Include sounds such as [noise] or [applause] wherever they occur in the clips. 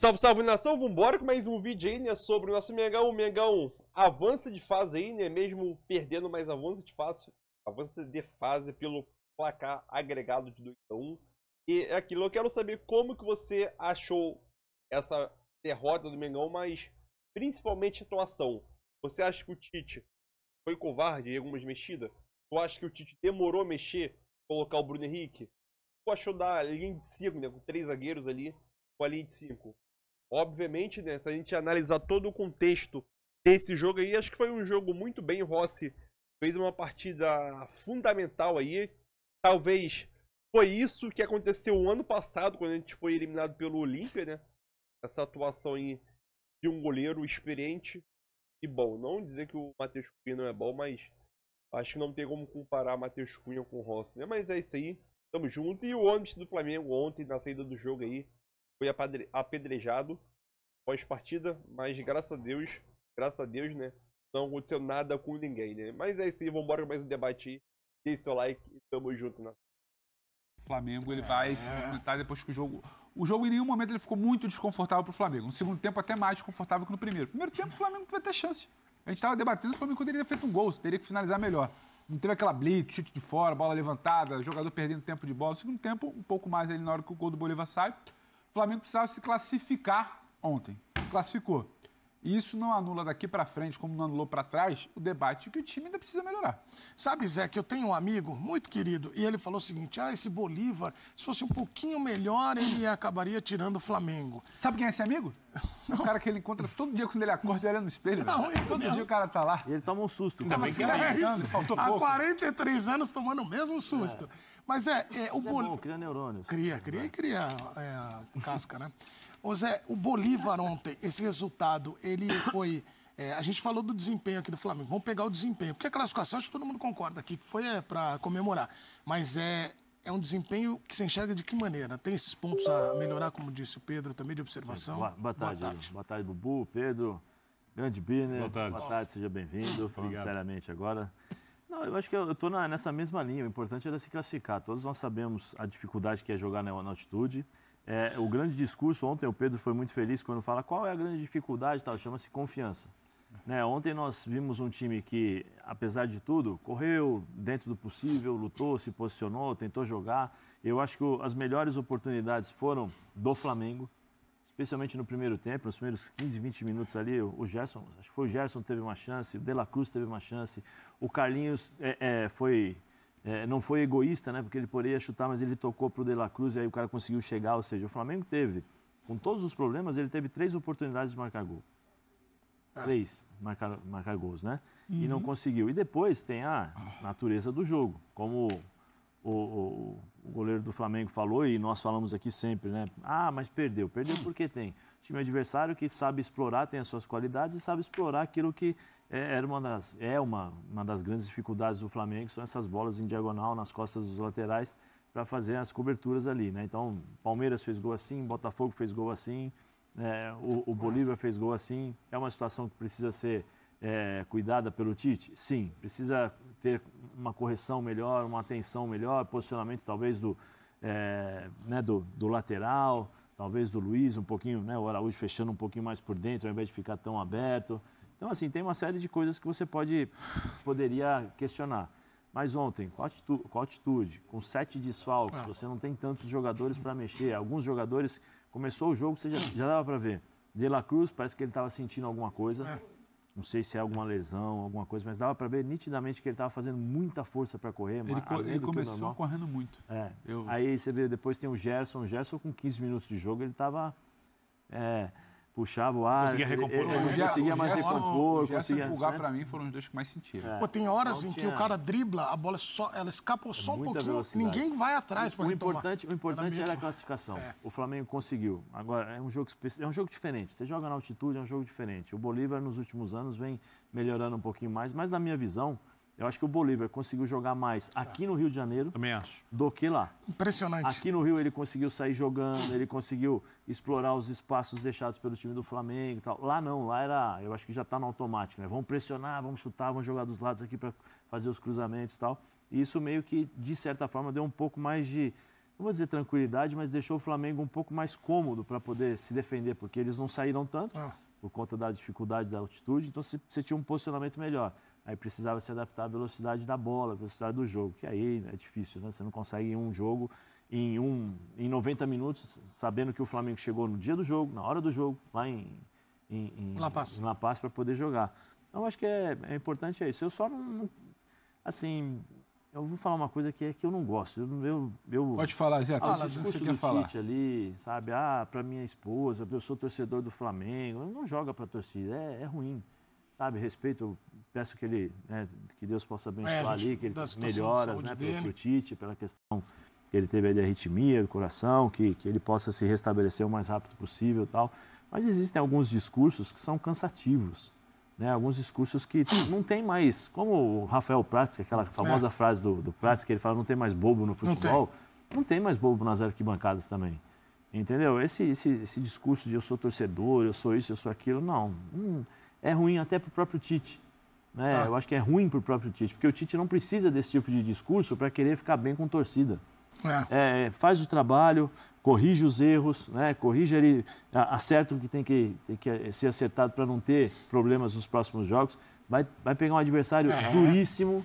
Salve, salve nação, vambora com mais um vídeo aí, né, sobre o nosso Mengão. O Mengão avança de fase aí, né, mesmo perdendo, mas avança de fase, avança de fase pelo placar agregado de 2 a 1. E é aquilo, eu quero saber como que você achou essa derrota do Mengão, mas principalmente a atuação. Você acha que o Tite foi covarde em algumas mexidas? Tu acha que o Tite demorou a mexer, colocar o Bruno Henrique? Tu achou da linha de 5, né, com três zagueiros ali? com a linha de 5. Obviamente, né, se a gente analisar todo o contexto desse jogo aí, acho que foi um jogo muito bem. O Rossi fez uma partida fundamental aí. Talvez foi isso que aconteceu ano passado, quando a gente foi eliminado pelo Olímpia, né? Essa atuação aí de um goleiro experiente e bom. Não dizer que o Matheus Cunha não é bom, mas acho que não tem como comparar Matheus Cunha com o Rossi, né? Mas é isso aí. Tamo junto. E o ônibus do Flamengo ontem, na saída do jogo aí, foi apedrejado após partida, mas graças a Deus, graças a Deus, né? Não aconteceu nada com ninguém, né? Mas é isso aí, embora, com mais um debate aí. Deixe seu like e tamo junto, né? O Flamengo ele vai se enfrentar depois que o jogo. O jogo em nenhum momento ele ficou muito desconfortável pro Flamengo. No segundo tempo, até mais desconfortável que no primeiro. primeiro tempo, o Flamengo teve até chance. A gente tava debatendo se o Flamengo poderia ter feito um gol, teria que finalizar melhor. Não teve aquela blitz, chute de fora, bola levantada, jogador perdendo tempo de bola. No segundo tempo, um pouco mais ali na hora que o gol do Bolívar sai o Flamengo precisava se classificar ontem. Classificou. E isso não anula daqui para frente, como não anulou para trás, o debate que o time ainda precisa melhorar. Sabe, Zé, que eu tenho um amigo muito querido e ele falou o seguinte: ah, esse Bolívar, se fosse um pouquinho melhor, ele acabaria tirando o Flamengo. Sabe quem é esse amigo? [laughs] Não. O cara que ele encontra todo dia quando ele acorda, olha no espelho. Não, todo não. dia o cara tá lá. E ele toma um susto. Ainda tá bem que é tá isso. Há 43 anos tomando o mesmo susto. É. Mas é, é o é Bolívar. cria neurônios. Cria, cria e cria é, casca, né? Ô Zé, o Bolívar ontem, esse resultado, ele foi. É, a gente falou do desempenho aqui do Flamengo. Vamos pegar o desempenho. Porque a classificação, acho que todo mundo concorda aqui, que foi é, para comemorar. Mas é, é um desempenho que se enxerga de que maneira? Tem esses pontos a melhorar, como disse o Pedro, também de observação? Boa, boa, tarde, boa tarde. Boa tarde, Bubu, Pedro, grande Biner. Boa tarde. Boa tarde, seja bem-vindo, falando Obrigado. seriamente agora. Não, eu acho que eu estou nessa mesma linha. O importante era se classificar. Todos nós sabemos a dificuldade que é jogar na, na altitude. É, o grande discurso, ontem o Pedro foi muito feliz quando fala qual é a grande dificuldade, tal, chama-se confiança. Né, ontem nós vimos um time que, apesar de tudo, correu dentro do possível, lutou, se posicionou, tentou jogar. Eu acho que as melhores oportunidades foram do Flamengo, especialmente no primeiro tempo, nos primeiros 15, 20 minutos ali. O Gerson, acho que foi o Gerson teve uma chance, o De La Cruz teve uma chance, o Carlinhos é, é, foi é, não foi egoísta, né? Porque ele poderia chutar, mas ele tocou para o De La Cruz e aí o cara conseguiu chegar. Ou seja, o Flamengo teve, com todos os problemas, ele teve três oportunidades de marcar gol. Ah. três marcar, marcar gols, né? Uhum. E não uhum. conseguiu. E depois tem a natureza do jogo, como o, o, o, goleiro do Flamengo falou e nós falamos aqui sempre, né? Ah, mas perdeu. Perdeu porque tem o time adversário que sabe explorar, tem as suas qualidades e sabe explorar aquilo que é, era uma das, é uma, uma das grandes dificuldades do Flamengo, são essas bolas em diagonal nas costas dos laterais para fazer as coberturas ali, né? Então, Palmeiras fez gol assim, Botafogo fez gol assim, é, o, o Bolívar fez gol assim. É uma situação que precisa ser é, cuidada pelo Tite? Sim, precisa ter uma correção melhor, uma atenção melhor, posicionamento talvez do, é, né, do, do, lateral, talvez do Luiz, um pouquinho, né, o Araújo fechando um pouquinho mais por dentro, ao invés de ficar tão aberto. Então, assim, tem uma série de coisas que você pode poderia questionar. Mas ontem, com a atitude, com sete desfalques, ah. você não tem tantos jogadores para mexer. Alguns jogadores Começou o jogo, você já, já dava para ver. De La Cruz parece que ele estava sentindo alguma coisa. É. Não sei se é alguma lesão, alguma coisa, mas dava para ver nitidamente que ele estava fazendo muita força para correr. Ele, co ele começou correndo muito. É. Eu... Aí você vê, depois tem o Gerson. O Gerson, com 15 minutos de jogo, ele estava. É, puxava o ar. Conseguia recompor. Ele, ele conseguia mais recompor. O Gerson e o lugar, para mim, foram os dois que mais sentiram. É. Pô, tem é. horas em que o cara dribla, a bola é só, ela escapa só é um pouquinho, velocidade. ninguém vai atrás para importante O importante era, era a classificação. É. O Flamengo conseguiu. Agora, é um, jogo, é um jogo diferente. Você joga na altitude, é um jogo diferente. O Bolívar, nos últimos anos, vem melhorando um pouquinho mais, mas na minha visão, eu acho que o Bolívar conseguiu jogar mais aqui no Rio de Janeiro Também acho. do que lá. Impressionante. Aqui no Rio ele conseguiu sair jogando, ele conseguiu explorar os espaços deixados pelo time do Flamengo e tal. Lá não, lá era, eu acho que já está no automático, né? Vamos pressionar, vamos chutar, vamos jogar dos lados aqui para fazer os cruzamentos e tal. E isso meio que, de certa forma, deu um pouco mais de, não vou dizer tranquilidade, mas deixou o Flamengo um pouco mais cômodo para poder se defender, porque eles não saíram tanto ah. por conta da dificuldade da altitude, então você tinha um posicionamento melhor aí precisava se adaptar à velocidade da bola, à velocidade do jogo, que aí né, é difícil, né? Você não consegue em um jogo, em, um, em 90 minutos, sabendo que o Flamengo chegou no dia do jogo, na hora do jogo, lá em, em, em La Paz, Paz para poder jogar. Então, eu acho que é, é importante é isso. Eu só não, Assim, eu vou falar uma coisa que é que eu não gosto. Eu, eu, eu Pode falar, Zé. Fala, se você quer falar. Tite ali, sabe? Ah, para minha esposa, eu sou torcedor do Flamengo. Eu não joga para torcida, é, é ruim. Sabe, respeito Peço que ele, né, que Deus possa é, abençoar é, gente, ali, que ele melhore né, para o Tite, pela questão que ele teve a arritmia do coração, que, que ele possa se restabelecer o mais rápido possível, tal. Mas existem alguns discursos que são cansativos, né? Alguns discursos que [coughs] não tem mais, como o Rafael Prats, aquela é. famosa é. frase do, do Prats que ele fala, não tem mais bobo no futebol. Não tem, não tem mais bobo nas arquibancadas também. Entendeu? Esse, esse, esse discurso de eu sou torcedor, eu sou isso, eu sou aquilo, não. Hum, é ruim até para o próprio Tite. É, Eu acho que é ruim para o próprio Tite, porque o Tite não precisa desse tipo de discurso para querer ficar bem com torcida. É. é. É, faz o trabalho, corrige os erros, né? corrige ali, acerta o que tem que, tem que ser acertado para não ter problemas nos próximos jogos. Vai, vai pegar um adversário é. duríssimo,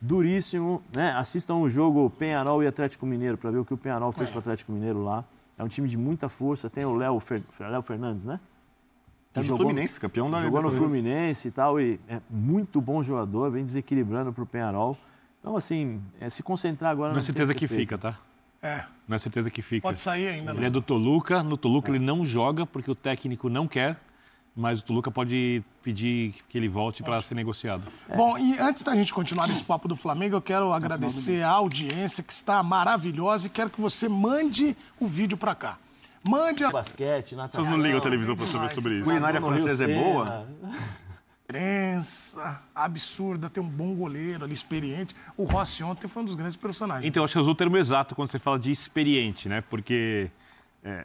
duríssimo. Né? Assistam o jogo Penharol e Atlético Mineiro para ver o que o Penharol fez é. com o Atlético Mineiro lá. É um time de muita força. Tem o Léo Fer... Fernandes, né? Tá jogou, Fluminense, campeão da Jogou no Fluminense e tal, e é muito bom jogador, vem desequilibrando para o Penharol. Então, assim, é se concentrar agora... Não é certeza que fica, tá? É. Não é certeza que fica. Pode sair ainda. Ele né? é do Toluca, no Toluca é. ele não joga porque o técnico não quer, mas o Toluca pode pedir que ele volte para ser negociado. É. Bom, e antes da gente continuar esse papo do Flamengo, eu quero agradecer a audiência que está maravilhosa e quero que você mande o vídeo para cá. Mande a... Basquete, natação. Vocês não ligam a televisão para saber sobre isso. Culinária francesa é boa? Crença né? absurda, tem um bom goleiro ali, experiente. O Rossi ontem foi um dos grandes personagens. Então, eu acho que usou o termo exato quando você fala de experiente, né? Porque é,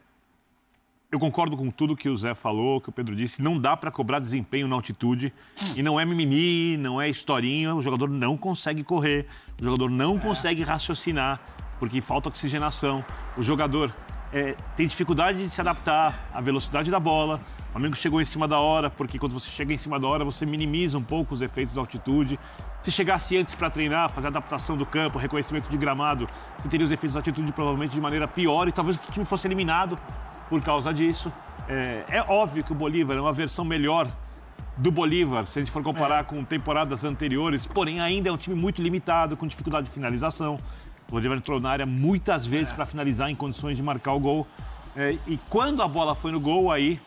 eu concordo com tudo que o Zé falou, que o Pedro disse. Não dá para cobrar desempenho na altitude. E não é mimimi, não é historinha. O jogador não consegue correr, o jogador não é. consegue raciocinar, porque falta oxigenação. O jogador é, tem dificuldade de se adaptar à velocidade da bola. O Flamengo chegou em cima da hora, porque quando você chega em cima da hora, você minimiza um pouco os efeitos da altitude. Se chegasse antes para treinar, fazer adaptação do campo, reconhecimento de gramado, você teria os efeitos da altitude provavelmente de maneira pior e talvez o time fosse eliminado por causa disso. É, é óbvio que o Bolívar é uma versão melhor do Bolívar, se a gente for comparar é. com temporadas anteriores, porém ainda é um time muito limitado, com dificuldade de finalização, o Lorival entrou na área muitas vezes para finalizar em condições de marcar o gol. É, e quando a bola foi no gol, aí,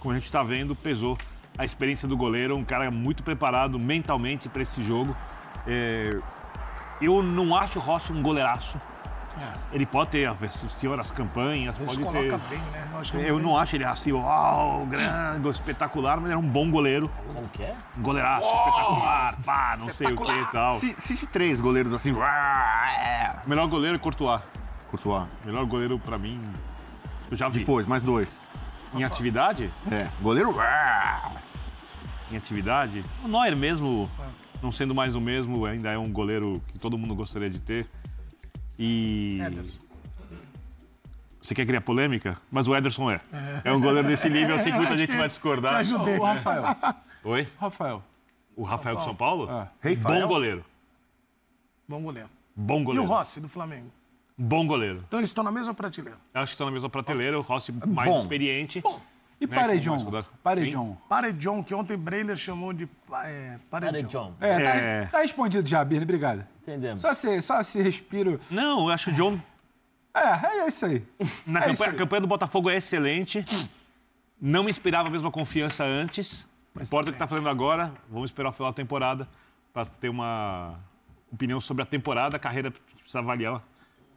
como a gente está vendo, pesou a experiência do goleiro, um cara muito preparado mentalmente para esse jogo. É, eu não acho o Rossi um goleiraço. É. Ele pode ter senhoras campanhas, Eles pode ter. Bem, né? Eu, é eu não acho ele assim grande, espetacular, mas era é um bom goleiro. Como que é? Goleiraço, oh! espetacular, pá, não sei o que e tal. Cite três goleiros assim. É. Melhor goleiro é Courtois. Courtois. Melhor goleiro pra mim. Eu já vi. Depois, mais dois. Em atividade? É. Goleiro. Em atividade? O Neuer mesmo, não sendo mais o mesmo, ainda é um goleiro que todo mundo gostaria de ter. E. Ederson. Você quer criar polêmica? Mas o Ederson é. É, é um goleiro desse nível, eu sei que muita gente vai discordar. Te ajudei. O Rafael. Oi? Rafael. O Rafael São do São Paulo? É. Rafael? Bom goleiro. Bom goleiro. Bom goleiro. E o Rossi, do Flamengo? Bom goleiro. Então eles estão na mesma prateleira. Eu acho que estão na mesma prateleira. O Rossi é mais Bom. experiente. Bom. E né, é Parejon? John, Parejon. John que ontem Breiler chamou de é, John É, tá, é. tá respondido já, Birne, obrigado. Entendemos. Só se, só se respiro. Não, eu acho o John. É, é, é isso aí. Na é campanha, isso aí. A campanha do Botafogo é excelente. Não me inspirava a mesma confiança antes. Mas Importa o que está falando agora. Vamos esperar o final da temporada para ter uma opinião sobre a temporada. A carreira precisa avaliar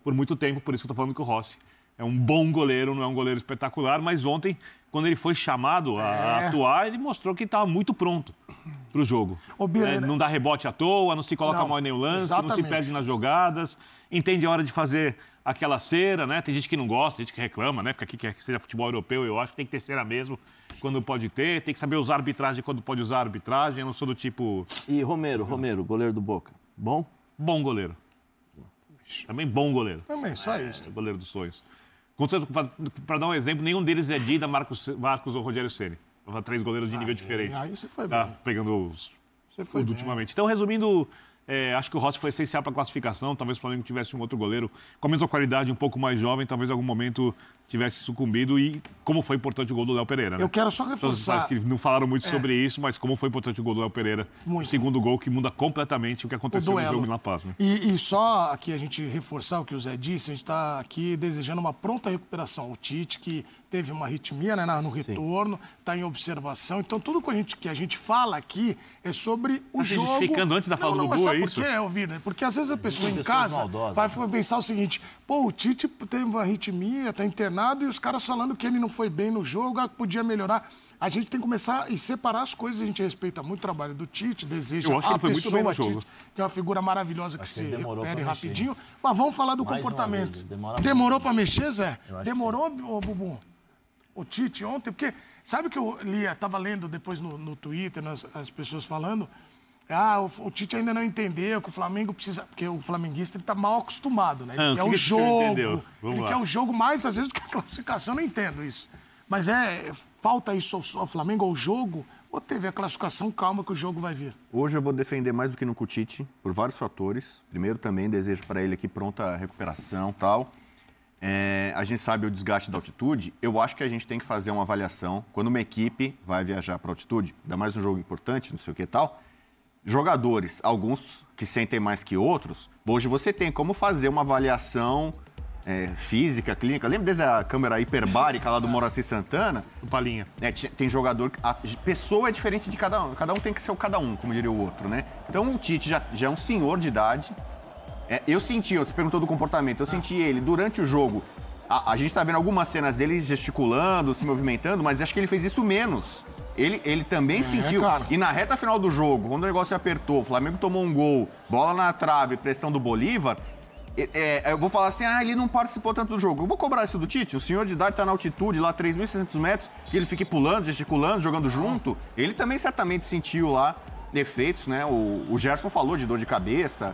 por muito tempo. Por isso que eu estou falando que o Rossi é um bom goleiro, não é um goleiro espetacular. Mas ontem quando ele foi chamado a é. atuar, ele mostrou que estava muito pronto para o jogo. é, não dá rebote à toa, não se coloca mal em nenhum lance, exatamente. não se perde nas jogadas, entende a hora de fazer aquela cera, né? Tem gente que não gosta, tem gente que reclama, né? Porque aqui que seja futebol europeu, eu acho que tem que ter cera mesmo quando pode ter, tem que saber usar arbitragem quando pode usar arbitragem, eu não sou do tipo... E Romero, Romero, goleiro do Boca, bom? Bom goleiro. Também bom goleiro. Também, só é, isso. É, goleiro dos sonhos. Para dar um exemplo, nenhum deles é Dida, Marcos, Marcos ou Rogério Ceni. Três goleiros de ah, nível diferente. Aí você foi tá, bem. Pegando os você foi ultimamente. Então, resumindo, é, acho que o Rossi foi essencial para a classificação. Talvez o Flamengo tivesse um outro goleiro com a mesma qualidade, um pouco mais jovem. Talvez em algum momento tivesse sucumbido e como foi importante o gol do Léo Pereira. Né? Eu quero só reforçar. que não falaram muito é. sobre isso, mas como foi importante o gol do Léo Pereira. Muito. O segundo gol que muda completamente o que aconteceu o no jogo em La Paz. Né? E, e, só aqui a gente reforçar o que o Zé disse, a gente está aqui desejando uma pronta recuperação. O Tite, que teve uma arritmia né, no retorno, está em observação. Então, tudo que a gente, que a gente fala aqui é sobre o Você tá jogo... justificando antes da fala não, não, do gol, é isso? Por quê, Alvir, né? Porque às vezes a pessoa em casa vai pensar o seguinte, pô, o Tite teve uma arritmia, está internado, e os caras falando que ele não foi bem no jogo, ah, que podia melhorar. A gente tem que começar e separar as coisas. A gente respeita muito o trabalho do Tite, deseja Eu acho a que ah, pessoa muito bem Tite, que é uma figura maravilhosa que se que recupere rapidinho. Mexer. Mas vamos falar do Mais comportamento. Demora Demorou para mexer, Zé? Demorou, ô, Bubu? O Tite ontem? Porque sabe que eu li, estava lendo depois no, no Twitter, nas, as pessoas falando ah, o, o, Tite ainda não entendeu que o Flamengo precisa. Porque o flamenguista está mal acostumado, né? Ah, ele ah, quer o que jogo. ele lá. quer o jogo mais, às vezes, do que a classificação. não entendo isso. Mas é, é. Falta isso ao, ao Flamengo, ao jogo. Ou teve a classificação, calma que o jogo vai vir. Hoje eu vou defender mais do que no Cutite, por vários fatores. Primeiro, também desejo para ele aqui pronta recuperação tal. É, a gente sabe o desgaste da altitude. Eu acho que a gente tem que fazer uma avaliação. Quando uma equipe vai viajar para altitude, ainda mais um jogo importante, não sei o que tal jogadores, alguns que sentem mais que outros, hoje você tem como fazer uma avaliação é, física, clínica. Lembra desde a câmera hiperbárica lá do é. Moraci Santana? Do Palinha. É, tem jogador. A pessoa é diferente de cada um. Cada um tem que ser o cada um, como diria o outro, né? Então o Tite já, já é um senhor de idade. É, eu senti, você perguntou do comportamento, eu senti ele durante o jogo. A, a gente tá vendo algumas cenas dele gesticulando, se movimentando, mas acho que ele fez isso menos ele, ele também é, sentiu. Cara. E na reta final do jogo, quando o negócio apertou, o Flamengo tomou um gol, bola na trave, pressão do Bolívar, é, eu vou falar assim, ah, ele não participou tanto do jogo. Eu vou cobrar isso do Tite. O senhor de idade está na altitude, lá 3.600 metros, que ele fique pulando, gesticulando, jogando junto. Ele também certamente sentiu lá defeitos, né? O, o Gerson falou de dor de cabeça.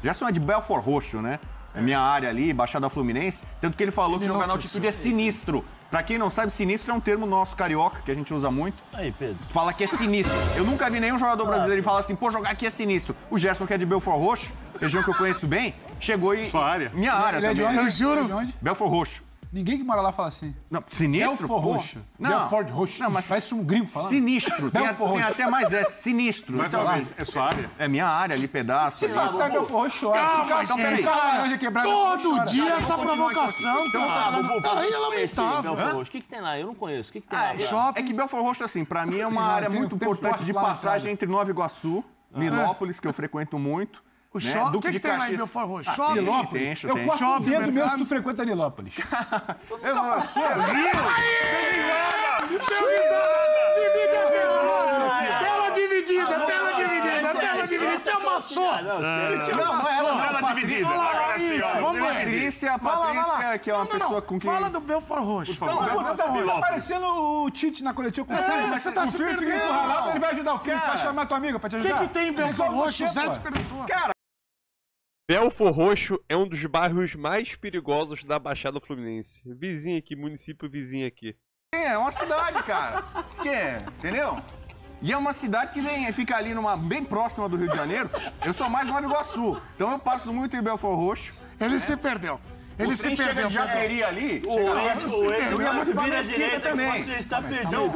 O Gerson é de Belfort Roxo, né? É minha área ali, Baixada Fluminense. Tanto que ele falou ele que jogar na altitude é sinistro. Pra quem não sabe, sinistro é um termo nosso carioca, que a gente usa muito. Aí, Pedro. Fala que é sinistro. Eu nunca vi nenhum jogador claro. Ah. brasileiro falar assim, pô, jogar aqui é sinistro. O Gerson, que é de Belfort Roxo, região que eu conheço bem, chegou e. Sua área? Minha área. Ele é também. É de onde? Eu juro. Belfort Roxo. Ninguém que mora lá fala assim. Não, sinistro? Belfort Roxo. Não. Belfort Roxo. Não, mas parece um gringo falando. Sinistro. Tem, a, tem até mais, é sinistro. Mas então, assim, é sua área? É minha área ali, pedaço. Se ali. passar Belfort Roxo, chora. Calma, então, assim, peraí. Todo dia essa provocação. Então, aí é lamentável. O que, que tem lá? Eu não conheço. O que, que tem ah, lá? É, é que Belfort Roxo, assim, pra mim é uma área muito importante de passagem entre Nova Iguaçu, ah. Minópolis, que eu frequento muito, o né? shopping. O que, que tem lá em Belfort Roxo? Ah, shopping. Nilópolis. Tem, eu corto shopping, o dedo mesmo se tu frequenta Nilópolis. eu não sou Rio. Deu risada. Deu risada. Divide a Tela dividida, tela dividida, tela dividida. Você amassou. Não, não, ela não dividida. Isso, Patrícia, Patrícia, que é uma pessoa com quem... Fala do Belfort Roxo. Tá parecendo o Tite na coletiva com o Felipe. você tá se perdendo. Ele vai ajudar o filho, vai chamar tua amiga pra te ajudar. O que tem em Belfort Roxo? Cara... Belfor Roxo é um dos bairros mais perigosos da Baixada Fluminense. Vizinho aqui, município vizinho aqui. É, é uma cidade, cara. que é, entendeu? E é uma cidade que vem, fica ali numa bem próxima do Rio de Janeiro. Eu sou mais Nova Iguaçu, então eu passo muito em Belfor Roxo. Ele né? se perdeu. Ele se perdeu. Ele já teria ali. O eu ia muito pra esquerda também. Você está perdido.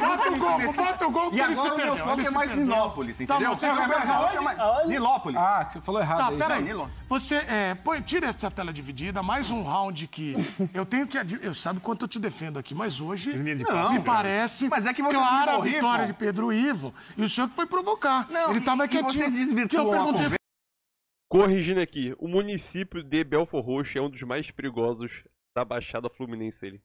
Bota o gol, bota o gol que ele se perdeu. E agora o é mais Nilópolis, tá, entendeu? Você jogou errado. Nilópolis. Ah, você falou errado. Tá, peraí. Né? Você, é, tira essa tela dividida, mais um round que eu tenho que... Eu sabe quanto eu te defendo aqui, mas hoje não, me né? parece mas é que você clara a vitória de Pedro Ivo. E o senhor que foi provocar. Não, ele estava quietinho. Vocês desvirtuam que eu perguntei Corrigindo aqui, o município de Belfor Roxo é um dos mais perigosos da Baixada Fluminense. Ele.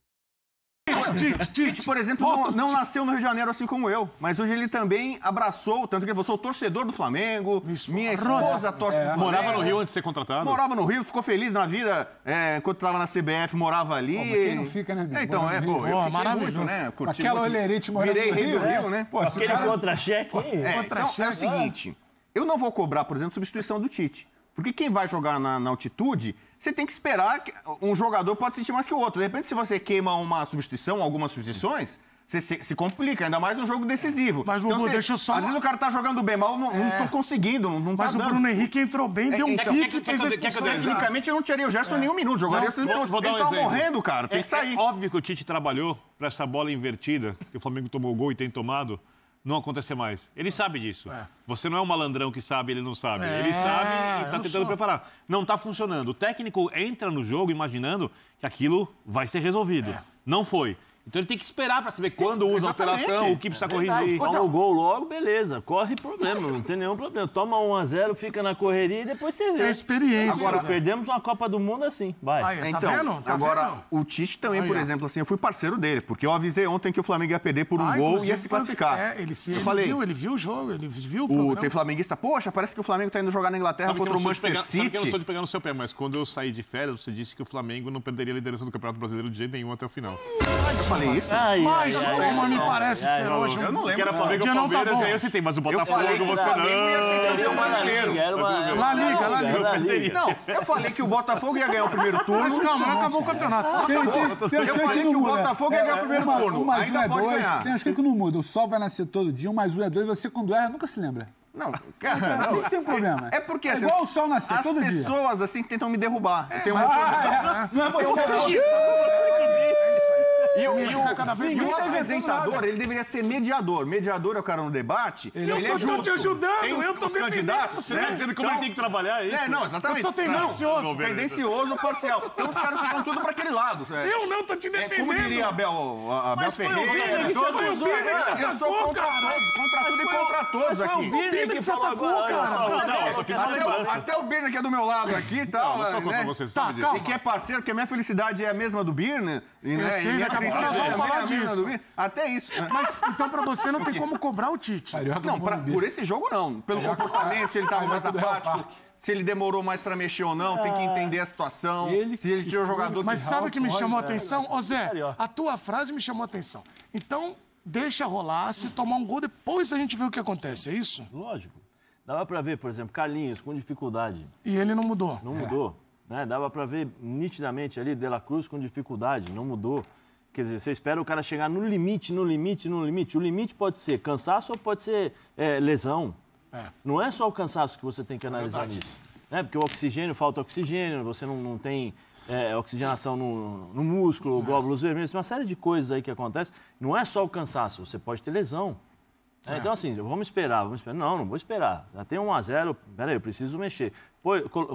Tite, por exemplo, não, não, nasceu no Rio de Janeiro assim como eu, mas hoje ele também abraçou, tanto que ele falou, sou torcedor do Flamengo, minha esposa é, torce é, Morava no Rio antes de ser contratado? Morava no Rio, ficou feliz na vida, é, quando estava na CBF, morava ali. Pô, quem não fica, né? É, então, é, pô, eu maravilhoso. Muito, né? Curti Aquela muito, olerite morava Virei rei do Rio, é. né? Pô, Aquele contra-cheque. É, contra então, é o é. seguinte, eu não vou cobrar, por exemplo, substituição do Tite. Porque quem vai jogar na, na altitude, você tem que esperar que um jogador pode sentir mais que o outro. De repente, se você queima uma substituição, algumas substituições, você se, se, complica, ainda mais um jogo decisivo. Mas, Lulu, então, você, deixa eu só. Às vezes o cara tá jogando bem, mal, não, é. não tô conseguindo. Não tá mas dando. o Bruno Henrique entrou bem, é, deu um é, pique e fez que Tecnicamente eu não tiraria o gesto é. nenhum minuto, jogaria esses minutos. Vou, Ele um tá morrendo, cara, tem é, que sair. É óbvio que o Tite trabalhou pra essa bola invertida, que o Flamengo tomou o gol e tem tomado não acontecer mais. Ele sabe disso. É. Você não é um malandrão que sabe, ele não sabe. É, ele sabe e está tentando sou. preparar. Não está funcionando. O técnico entra no jogo imaginando que aquilo vai ser resolvido. É. Não foi. Então ele tem que esperar para saber quando usa a alteração, o que precisa é corrigir. Toma o gol logo, beleza. Corre problema, não tem nenhum problema. Toma 1 a 0 fica na correria e depois você vê. É experiência. Agora, né? perdemos uma Copa do Mundo assim, vai. Aí, tá então, tá vendo? Tá agora, vendo? o Tite também, Aí, por exemplo, assim, eu fui parceiro dele, porque eu avisei ontem que o Flamengo ia perder por um gol e ia se classificar. É, ele, se, eu ele falei, viu, ele viu o jogo, ele viu o programa. O, tem flamenguista, poxa, parece que o Flamengo tá indo jogar na Inglaterra sabe contra o Manchester pegar, City. Sabe que eu não sou de pegar no seu pé, mas quando eu saí de férias, você disse que o Flamengo não perderia a liderança do Campeonato Brasileiro de jeito nenhum até o final. Hum, falei isso? Ai, mas ai, ai, uma me parece ser hoje. Eu não lembro. Que era Flamengo não. Tá Palmeiras, tá eu citei, mas o Botafogo você não. Assim, eu ia ser brasileiro. La Liga, La Liga. Não, eu falei que o Botafogo ia ganhar o primeiro turno. Mas calma, acabou o campeonato. Eu falei que o Botafogo ia ganhar o é, primeiro turno. Ainda é pode ganhar. Tem uns que não muda. O sol vai nascer todo dia, um mais um é dois. Você quando erra, nunca se lembra. Não, cara. assim, tem um problema. É, é porque é assim, igual o sol nascer As pessoas dia. assim tentam me derrubar. É, eu tenho uma ah, [laughs] é, Não é você. Eu, eu, eu, eu, eu, eu, eu, eu, e, o, e tá o, cada vez o apresentador, ele deveria ser mediador. Mediador é o cara no debate. Ele, ele eu tô, é tô te ajudando, tem eu tô os candidatos, né? Você né? tá como então, ele tem que trabalhar, é, é isso? É, não, exatamente. Eu sou tendencioso. Não, tendencioso, parcial. Então os caras ficam tudo pra aquele lado. É, eu não tô te defendendo. É, como diria a Bel, a, a Bel Ferreira, Bíblia, eu sou contra todos, contra tudo e contra todos aqui. O Birner que te atacou, cara. Até o Birner que é do meu lado aqui e tá, tal. Só contra você, sabe? E que é parceiro, porque a minha felicidade é a mesma do Birner. E, né, e minha né? vamos falar disso. Até isso. Mas então pra você não tem como cobrar o Tite. Não, pra, por esse jogo não. Pelo comportamento, se ele tava mais apático se ele demorou mais para mexer ou não, tem que é. entender a situação. Ele, se ele tinha um jogador Mas sabe o que me chamou a atenção? Né? Ô Zé, a tua frase me chamou a atenção. Então, deixa rolar, se tomar um gol, depois a gente vê o que acontece, é isso? Lógico. Dava para ver, por exemplo, Carlinhos com dificuldade. E ele não mudou. Não é. mudou. Né? Dava para ver nitidamente ali, De La Cruz com dificuldade, não mudou. Quer dizer, você espera o cara chegar no limite, no limite, no limite. O limite pode ser cansaço ou pode ser é, lesão. É. Não é só o cansaço que você tem que é analisar é nisso. É, porque o oxigênio, falta oxigênio, você não, não tem é, oxigenação no, no músculo, é. glóbulos vermelhos, uma série de coisas aí que acontece. Não é só o cansaço, você pode ter lesão. É, é, então, assim, vamos esperar, vamos esperar. Não, não vou esperar. Já tem 1 a 0 peraí, eu preciso mexer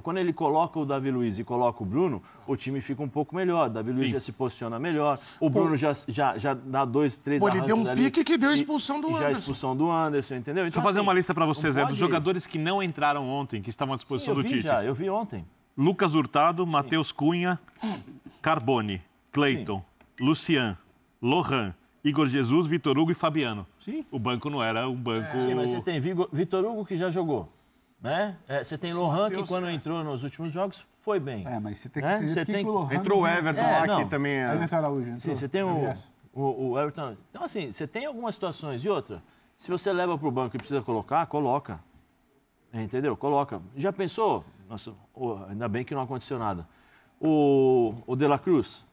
quando ele coloca o Davi Luiz e coloca o Bruno, o time fica um pouco melhor. O Davi Luiz Sim. já se posiciona melhor, o Bruno Pô. já, já, já dá dois, três Pô, ele deu um ali, pique que deu a expulsão do e, Anderson. Já a expulsão do Anderson, entendeu? Então, Deixa eu então, fazer assim, uma lista para vocês, é, dos jogadores que não entraram ontem, que estavam à disposição Sim, eu do Tite. Já, eu vi ontem. Lucas Hurtado, Matheus Cunha, Carbone, Cleiton, Lucian, Lohan, Igor Jesus, Vitor Hugo e Fabiano. Sim. O banco não era um banco. Sim, mas você tem Vitor Hugo que já jogou. Né? É, você tem Lohan, que quando é. entrou nos últimos jogos foi bem. É, mas você tem né? que né? você tem... Que... Entrou o é Everton é, lá, não. que também é. Everton Araújo. Entrou. Sim, você tem o, o, o, Everton. Então, assim, você tem algumas situações. E outra, se você leva para o banco e precisa colocar, coloca. Entendeu? Coloca. Já pensou? Nossa, oh, ainda bem que não aconteceu nada. O, o De La Cruz,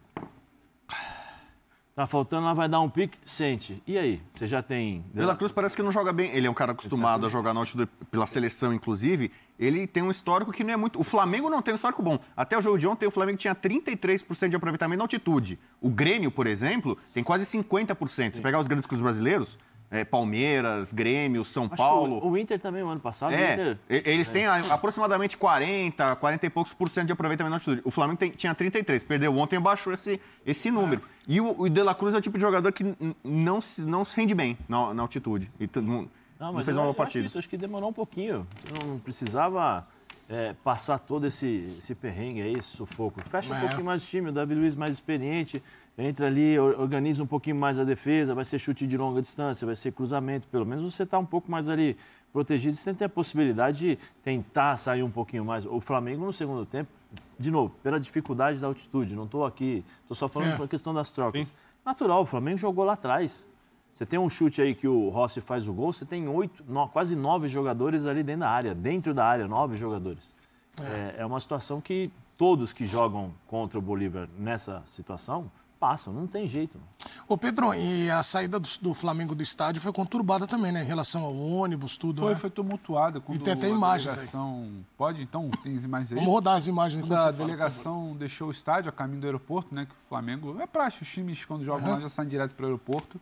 Tá faltando, ela vai dar um pique, sente. E aí? Você já tem. De Cruz parece que não joga bem. Ele é um cara acostumado a jogar na altitude pela seleção, inclusive. Ele tem um histórico que não é muito. O Flamengo não tem um histórico bom. Até o jogo de ontem, o Flamengo tinha 33% de aproveitamento na altitude. O Grêmio, por exemplo, tem quase 50%. Se pegar os grandes clubes brasileiros, é, Palmeiras, Grêmio, São Acho Paulo. O, o, Inter também, o ano passado. É, Inter... Eles é. têm aproximadamente 40, 40 e poucos por cento de aproveitamento na altitude. O Flamengo tem, tinha 33, perdeu ontem e baixou esse, esse número. É. E o, o De La Cruz é o tipo de jogador que não se, não se rende bem na, na altitude. E, não, não, mas fez uma boa partida. Acho, isso, acho que demorou um pouquinho. Não precisava é, passar todo esse, esse perrengue aí, esse sufoco. Fecha é. um pouquinho mais o time, o Davi Luiz mais experiente, entra ali, organiza um pouquinho mais a defesa, vai ser chute de longa distância, vai ser cruzamento, pelo menos você está um pouco mais ali protegido, você tem a possibilidade de tentar sair um pouquinho mais. O Flamengo no segundo tempo, de novo, pela dificuldade da altitude, não estou aqui, estou só falando é. questão das trocas. Sim. Natural, o Flamengo jogou lá atrás. Você tem um chute aí que o Rossi faz o gol, você tem oito, no, quase nove jogadores ali dentro da área, dentro da área, nove jogadores. É. É, é, uma situação que todos que jogam contra o Bolívar nessa situação passam, não tem jeito. Ô Pedro, e a saída do, do Flamengo do estádio foi conturbada também, né? Em relação ao ônibus, tudo. Foi, né? foi tumultuada. e tem até imagens delegação... aí. Pode, então, tem as imagens aí? Vamos rodar as imagens. Quando a delegação fala, deixou o estádio a caminho do aeroporto, né? Que o Flamengo... É praxe, os times quando jogam uhum. lá já saem direto para o aeroporto.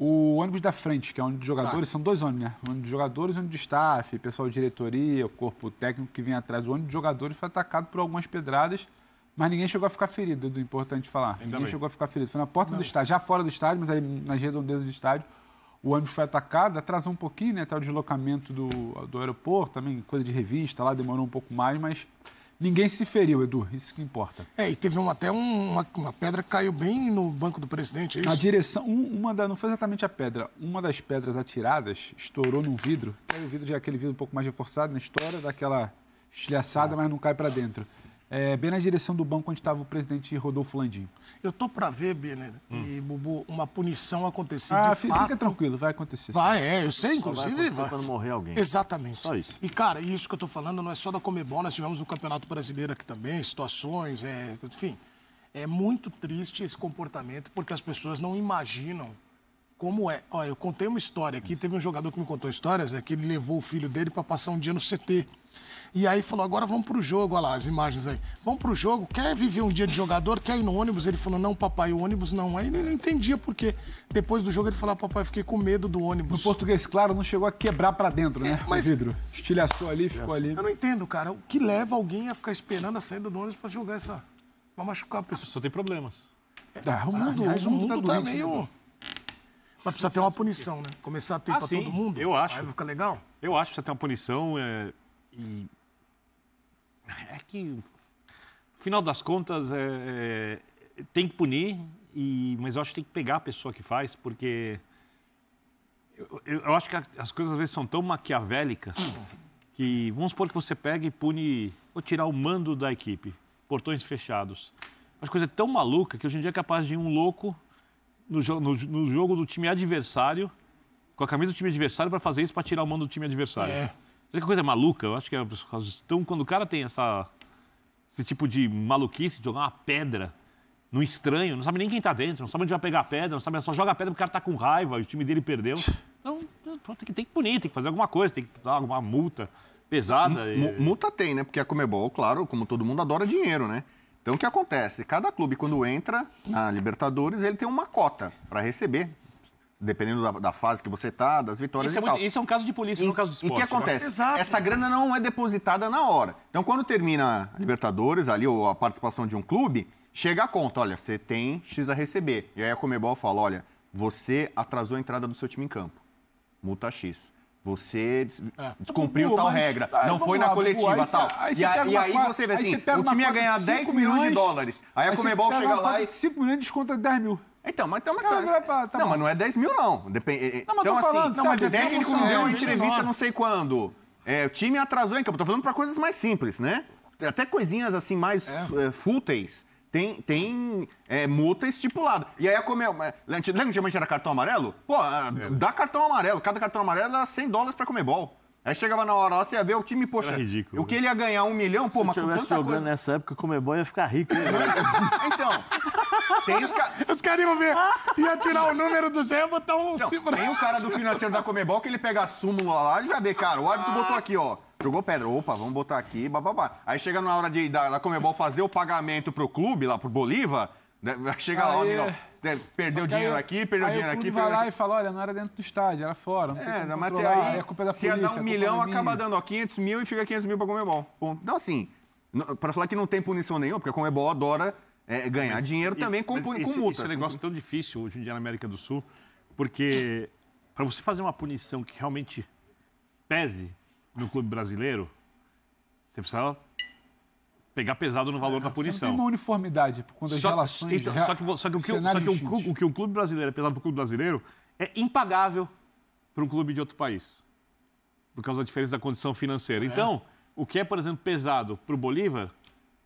O ônibus da frente, que é o ônibus dos jogadores, tá. são dois ônibus, né? O ônibus dos jogadores, o ônibus de staff, pessoal de diretoria, o corpo técnico que vem atrás. O ônibus dos jogadores foi atacado por algumas pedradas, mas ninguém chegou a ficar ferido, do importante falar. Ainda ninguém bem. chegou a ficar ferido. Foi na porta Não. do estádio, já fora do estádio, mas aí nas redondezas do estádio, o ônibus foi atacado, atrasou um pouquinho, né? Até o deslocamento do, do aeroporto, também coisa de revista lá, demorou um pouco mais, mas Ninguém se feriu, Edu, isso que importa. É, e teve até um, uma, uma, pedra que caiu bem no banco do presidente, é isso? A direção, um, uma da, não foi exatamente a pedra, uma das pedras atiradas estourou num vidro, aí o vidro já é aquele vidro um pouco mais reforçado, na né? história estoura, daquela estilhaçada, mas não cai para dentro é, bem na direção do banco onde estava o presidente Rodolfo Landim. Eu tô para ver, Biener hum. e Bubu, uma punição acontecer ah, de fato. Fica tranquilo, vai acontecer. Vai, é, eu sei, inclusive. Só vai acontecer vai. morrer alguém. Exatamente. Só isso. E, cara, isso que eu tô falando não é só da Comebol, nós tivemos o um Campeonato Brasileiro aqui também, situações, é, enfim. É muito triste esse comportamento, porque as pessoas não imaginam como é. Olha, eu contei uma história aqui, teve um jogador que me contou histórias, é que ele levou o filho dele para passar um dia no CT. E aí falou, agora vamos pro jogo, olha lá as imagens aí. Vamos pro jogo, quer viver um dia de jogador, quer ir no ônibus? Ele falou, não, papai, o ônibus não. Aí é. ele não entendia por quê. Depois do jogo ele falou, ah, papai, fiquei com medo do ônibus. No português, claro, não chegou a quebrar para dentro, né? É, mas... O vidro. Estilhaçou ali, ficou ali. Eu não entendo, cara. O que leva alguém a ficar esperando a saída do ônibus para jogar essa... Vai machucar a pessoa. Só tem problemas. É, ah, o mundo, aliás, o mundo, o mundo tá, tá meio... Né, mas precisa ter uma punição, né? Começar a ter ah, para todo mundo. Eu acho. Aí vai ficar legal. Eu acho que precisa ter uma punição é... e. É que. No final das contas, é... é tem que punir, e... mas eu acho que tem que pegar a pessoa que faz, porque. Eu, eu, acho que as coisas às vezes são tão maquiavélicas que. Vamos supor que você pega e pune. Vou tirar o mando da equipe, portões fechados. Uma coisa tão maluca que hoje em dia é capaz de um louco no, no, no jogo do time adversário, com a camisa do time adversário, para fazer isso para tirar o mando do time adversário. É. Sabe que é coisa maluca? Eu acho que é. Então, quando o cara tem essa, esse tipo de maluquice, de jogar uma pedra num estranho, não sabe nem quem tá dentro, não sabe onde vai pegar a pedra, não sabe, é só joga a pedra porque o cara tá com raiva, o time dele perdeu. Então, pronto, tem que, tem que punir, tem que fazer alguma coisa, tem que dar alguma multa pesada. M e... Multa tem, né? Porque a Comebol, claro, como todo mundo, adora dinheiro, né? Então o que acontece? Cada clube, quando entra na Libertadores, ele tem uma cota para receber. Dependendo da, da fase que você está, das vitórias isso é e é muito, Isso é um caso de polícia, não é um caso de esporte. E o que né? acontece? Essa grana não é depositada na hora. Então, quando termina a Libertadores, ali, ou a participação de um clube, chega a conta, olha, você tem X a receber. E aí a Comebol fala, olha, você atrasou a entrada do seu time em campo. Multa X. Você des é. descumpriu Google, tal regra. Tá, não foi lá, na coletiva, Google, aí tal. Cê, aí e, a, aí você vê assim, aí o time ia ganhar 10 milhões, milhões de dólares. Aí a Comebol chega lá e... 5 milhões desconta 10 é mil. Então, mas então, mas, não, tá não mas não é 10 mil, não. Depende, não, mas então, assim, falando, não, mas o técnico não deu uma entrevista não sei quando. É, o time atrasou em campo. Tô falando para coisas mais simples, né? Até coisinhas assim mais é. é fúteis tem, tem é, multa estipulada. E aí a comer é, Lembra que antigamente era cartão amarelo? Pô, é. dá cartão amarelo. Cada cartão amarelo dá 100 dólares pra Comebol. Aí chegava na hora lá, você ia ver o time, poxa, é ridículo, o né? que ele ia ganhar um milhão, pô, mas com tanta jogando nessa época, o Comebol ia ficar rico. Né? [laughs] então, tem os caras... Os caras iam ver, ia tirar o número do Zé e botar um... Então, tem o cara do financeiro da Comebol que ele pega a súmula lá e já vê, cara, o árbitro botou aqui, ó, jogou pedra, opa, vamos botar aqui, bababá. Aí chega na hora de, da, da Comebol fazer o pagamento pro clube, lá pro Bolívar, né, [laughs] chega lá é. né, perdeu dinheiro aí, aqui, perdeu dinheiro aqui. vai lá aqui. e fala, olha, não era dentro do estádio, era fora. é, não mas aí, é culpa da se ia é dar um é milhão, acaba dando ó, 500 mil e fica 500 mil pra Comebol. Bom, então assim, para falar que não tem punição nenhuma, porque a Comebol adora é, ganhar mas, dinheiro e, também com, com esse, multas. Esse né? negócio é tão difícil hoje em dia na América do Sul, porque para você fazer uma punição que realmente pese, no clube brasileiro, você precisava pegar pesado no valor é, da punição. Você tem uma uniformidade quando as só, relações... Então, de... só que, só que, o, que, o, só que o, o que o clube brasileiro é pesado para o clube brasileiro é impagável para um clube de outro país, por causa da diferença da condição financeira. É. Então, o que é, por exemplo, pesado para o Bolívar,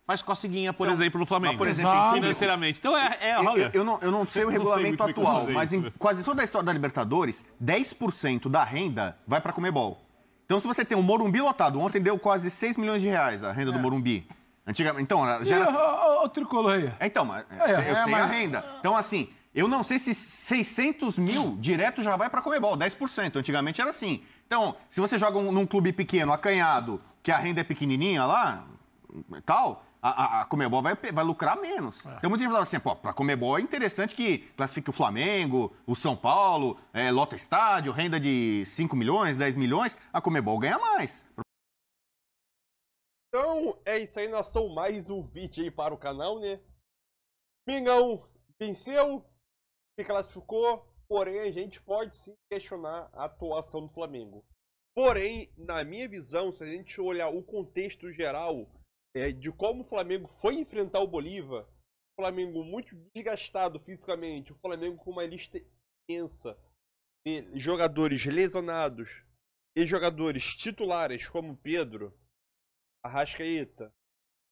faz coceguinha, por então, exemplo, no Flamengo. por exemplo, Exato. financeiramente. Então é, é eu, olha, eu, não, eu não sei o regulamento sei atual, mas em quase toda a história da Libertadores, 10% da renda vai para bol. Então, se você tem um Morumbi lotado, ontem deu quase 6 milhões de reais a renda é. do Morumbi. Antigamente, então, já era... o, o, o tricolor aí? É, então, mas, é, eu é, sei mas... a renda. Então, assim, eu não sei se 600 mil direto já vai para Comebol, 10%. Antigamente era assim. Então, se você joga um, num clube pequeno, acanhado, que a renda é pequenininha lá, tal, a, a Comebol vai, vai lucrar menos. É. Então, muita gente falava assim, pô, pra Comebol é interessante que classifique o Flamengo, o São Paulo, é, lota estádio, renda de 5 milhões, 10 milhões, a Comebol ganha mais. Então, é isso aí, somos mais um vídeo aí para o canal, né? Mingão venceu, se classificou, porém a gente pode sim questionar a atuação do Flamengo. Porém, na minha visão, se a gente olhar o contexto geral é, de como o Flamengo foi enfrentar o Bolívar. O Flamengo muito desgastado fisicamente, o Flamengo com uma lista imensa de jogadores lesionados e jogadores titulares como Pedro, Arrascaeta,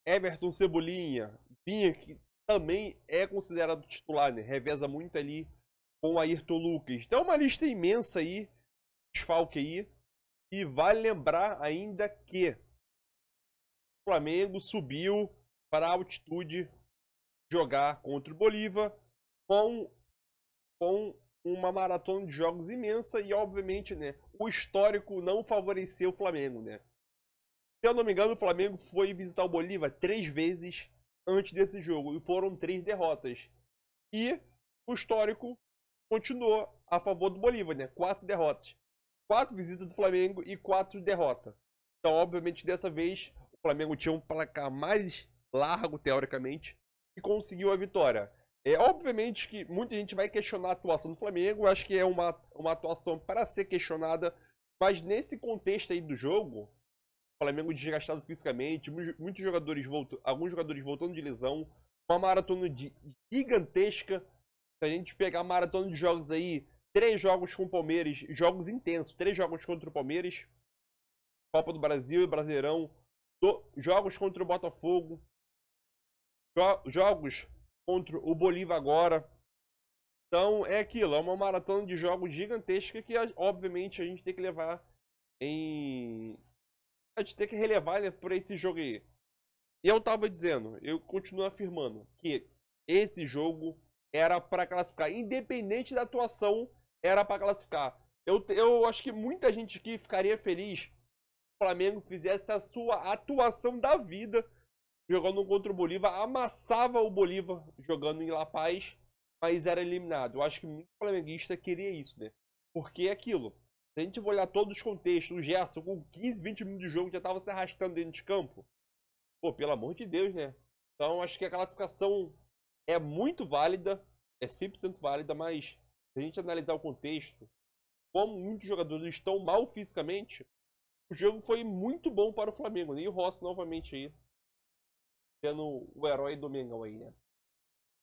Everton Cebolinha, Vinha, que também é considerado titular, né? reveza muito ali com o Ayrton Lucas. Então é uma lista imensa aí, desfalque aí. E vale lembrar ainda que Flamengo subiu para a altitude jogar contra o Bolívar com, com uma maratona de jogos imensa e, obviamente, né, o histórico não favoreceu o Flamengo, né? Se eu não me engano, o Flamengo foi visitar o Bolívar três vezes antes desse jogo e foram três derrotas. E o histórico continuou a favor do Bolívar, né? Quatro derrotas. Quatro visitas do Flamengo e quatro derrotas. Então, obviamente, dessa vez Flamengo tinha um placar mais largo, teoricamente, e conseguiu a vitória. É, obviamente que muita gente vai questionar a atuação do Flamengo, acho que é uma, uma atuação para ser questionada, mas nesse contexto aí do jogo, o Flamengo desgastado fisicamente, muitos jogadores voltam, alguns jogadores voltando de lesão, uma maratona de, gigantesca. Se a gente pegar a maratona de jogos aí, três jogos com o Palmeiras, jogos intensos, três jogos contra o Palmeiras, Copa do Brasil e Brasileirão, jogos contra o Botafogo, jogos contra o Bolívar agora. Então é aquilo, é uma maratona de jogos gigantesca que obviamente a gente tem que levar em. A gente tem que relevar né, por esse jogo aí. E eu tava dizendo, eu continuo afirmando que esse jogo era para classificar, independente da atuação, era para classificar. Eu, eu acho que muita gente aqui ficaria feliz Flamengo fizesse a sua atuação da vida jogando contra o Bolívar, amassava o Bolívar jogando em La Paz, mas era eliminado. Eu acho que muito flamenguista queria isso, né? Porque é aquilo. Se a gente olhar todos os contextos, o Gerson com 15, 20 minutos de jogo já estava se arrastando dentro de campo. Pô, pelo amor de Deus, né? Então acho que a classificação é muito válida, é 100% válida, mas se a gente analisar o contexto, como muitos jogadores estão mal fisicamente, o jogo foi muito bom para o Flamengo, né? E o Rossi novamente aí, sendo o herói do Mengão aí, né?